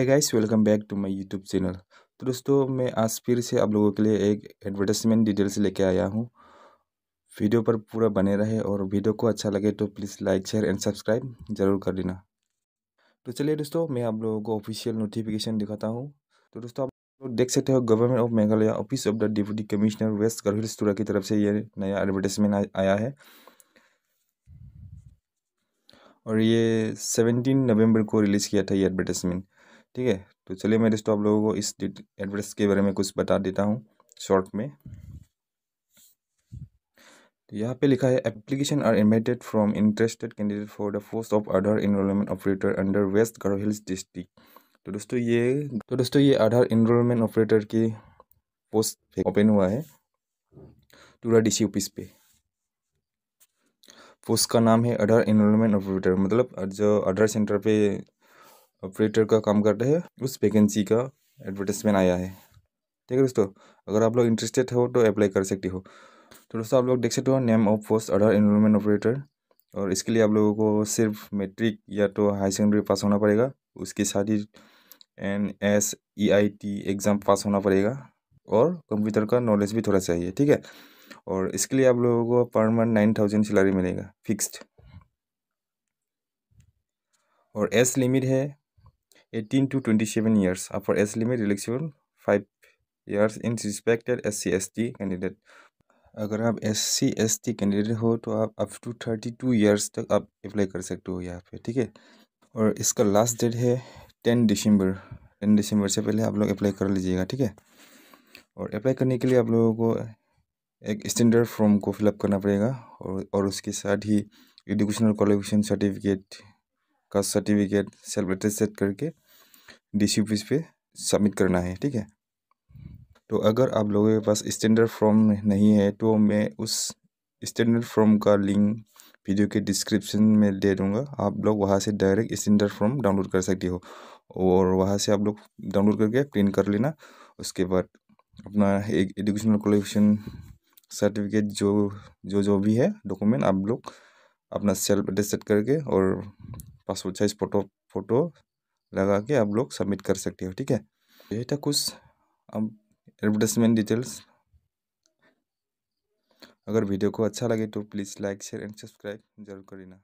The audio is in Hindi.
है guys welcome back to my YouTube channel तो दोस्तों मैं आज फिर से आप लोगों के लिए एक एडवर्टाइजमेंट डिटेल्स लेके आया हूँ वीडियो पर पूरा बने रहे और वीडियो को अच्छा लगे तो please like share and subscribe ज़रूर कर देना तो चलिए दोस्तों मैं आप लोगों को ऑफिशियल नोटिफिकेशन दिखाता हूँ तो दोस्तों आप लोग देख सकते हो government of Meghalaya office of the deputy commissioner west करहिल स्टूरा की तरफ से ये नया एडवर्टाइजमेंट आया है और ये सेवेंटीन नवंबर को रिलीज़ किया था ये एडवर्टाइजमेंट ठीक है तो चलिए मैं दोस्तों आप लोगों को इस एड्रेस के बारे में कुछ बता देता हूँ शॉर्ट में तो यहाँ पे लिखा है application are admitted from interested candidate for the post of Aadhaar enrolment operator under west गढ़ हिल्स डिस्ट्रिक्ट तो दोस्तों ये तो दोस्तों ये आधार इनरोलमेंट ऑपरेटर की पोस्ट ओपन हुआ है टूरा डीसी ऑफिस पे पोस्ट का नाम है आधार इनरोलमेंट ऑपरेटर मतलब जो आधार सेंटर पे ऑपरेटर का काम करते हैं उस वैकेंसी का एडवर्टाइजमेंट आया है ठीक है दोस्तों अगर आप लोग इंटरेस्टेड हो तो अप्लाई कर सकते हो तो दोस्तों आप लोग देख सकते हो name of post Aadhaar enrolment operator और इसके लिए आप लोगों को सिर्फ मैट्रिक या तो हाई सेकेंडरी पास होना पड़ेगा उसके साथ ही N S E I T exam pass होना पड़ेगा और कंप्यूटर का नॉलेज भी थोड़ा चाहिए ठीक है और इसके लिए आप लोगों को पर मंथ नाइन थाउजेंड सैलरी मिलेगा फिक्स्ड और एस लिमिट है 18 to 27 years upper age limit election 5 years in respected S C candidate अगर आप S C S T candidate हो तो आप up to thirty two years तक आप अप्लाई कर सकते हो यहाँ पे ठीक है और इसका लास्ट डेट है टेन दिसंबर टेन दिसंबर से पहले आप लोग अप्लाई कर लीजिएगा ठीक है और अप्लाई करने के लिए आप लोगों को एक स्टैंडर्ड फॉर्म को फिलअप करना पड़ेगा और और उसके साथ ही educational qualification certificate caste certificate self address set करके डी ऑफिस पे सबमिट करना है ठीक है तो अगर आप लोगों के पास स्टैंडर्ड फॉर्म नहीं है तो मैं उस स्टैंडर्ड फॉर्म का लिंक वीडियो के डिस्क्रिप्शन में दे दूँगा आप लोग वहाँ से डायरेक्ट स्टैंडर्ड फॉर्म डाउनलोड कर सकते हो और वहाँ से आप लोग डाउनलोड करके प्रिंट कर लेना उसके बाद अपना एक एजुकेशनल क्वालिफिकेशन सर्टिफिकेट जो जो जो भी है डॉक्यूमेंट आप लोग अपना सेल्फ एड्रेस सेट करके और पासपोर्ट साइज फ़ोटो फ़ोटो लगा के आप लोग सबमिट कर सकते हो ठीक है ये था कुछ अब एडवर्टाइजमेंट डिटेल्स अगर वीडियो को अच्छा लगे तो please like share and subscribe जरूर करना